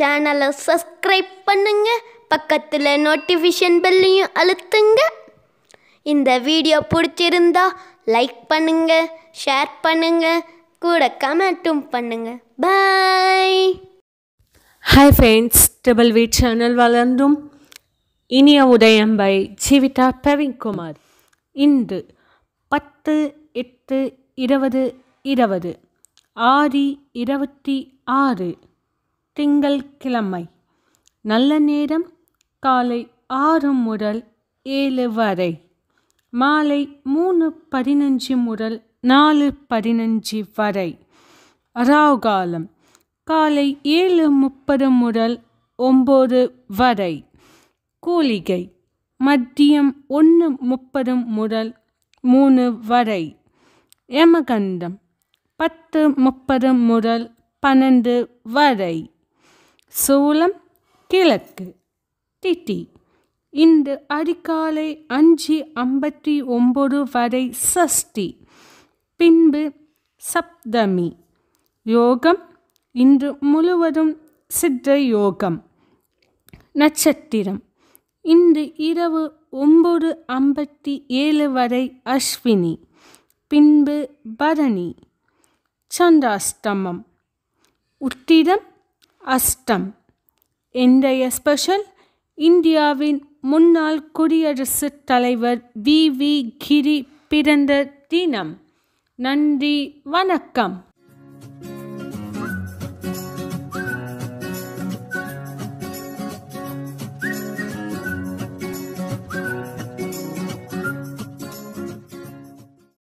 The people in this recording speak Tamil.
சேனலை சப்ஸ்கிரைப் பண்ணுங்க பக்கத்தில் நோட்டிஃபிகேஷன் பெல்லையும் அழுத்துங்க இந்த வீடியோ பிடிச்சிருந்தா லைக் பண்ணுங்க ஷேர் பண்ணுங்க கூட கமெண்ட்டும் பண்ணுங்க பாய் ஹாய் ஃப்ரெண்ட்ஸ் டபுள் வீட் சேனல் வளர்ந்தும் இனிய உதயம் பை ஜீவிதா பிரவீன்குமார் இன்று பத்து எட்டு இருபது இருபது ஆறு இருபத்தி ஆறு திங்கள்கிழமை நல்ல நேரம் காலை ஆறு முதல் ஏழு வரை மாலை மூணு பதினஞ்சு முதல் நாலு பதினஞ்சு வரை ராவ் காலை ஏழு முப்பது முதல் ஒம்பது வரை கூலிகை மதியம் ஒன்று முப்பது முதல் மூணு வரை யமகண்டம் பத்து முப்பது முதல் பன்னெண்டு வரை சோளம் கிழக்கு டிடி இன்று அடிக்காலை அஞ்சு ஐம்பத்தி ஒம்பது வரை சஷ்டி பின்பு சப்தமி யோகம் இன்று முழுவதும் சித்த யோகம் நட்சத்திரம் இன்று இரவு ஒம்பது ஐம்பத்தி ஏழு வரை அஸ்வினி பின்பு பரணி சந்திராஷ்டமம் உத்திரம் அஷ்டம் இன்றைய ஸ்பெஷல் இந்தியாவின் முன்னாள் குடியரசுத் தலைவர் வி வி கிரி பிறந்த தினம் நன்றி வணக்கம்